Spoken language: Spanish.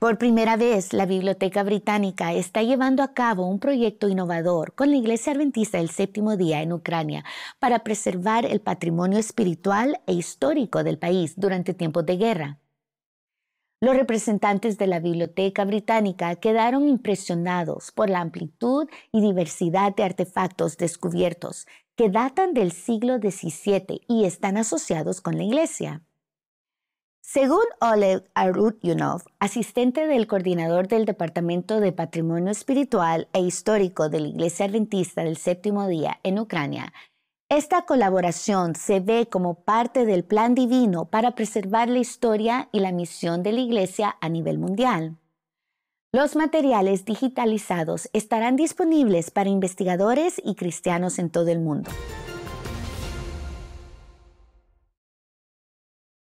Por primera vez, la Biblioteca Británica está llevando a cabo un proyecto innovador con la Iglesia Adventista del Séptimo Día en Ucrania para preservar el patrimonio espiritual e histórico del país durante tiempos de guerra. Los representantes de la Biblioteca Británica quedaron impresionados por la amplitud y diversidad de artefactos descubiertos que datan del siglo XVII y están asociados con la Iglesia. Según Oleg Arutyunov, asistente del coordinador del Departamento de Patrimonio Espiritual e Histórico de la Iglesia Adventista del Séptimo Día en Ucrania, esta colaboración se ve como parte del plan divino para preservar la historia y la misión de la Iglesia a nivel mundial. Los materiales digitalizados estarán disponibles para investigadores y cristianos en todo el mundo.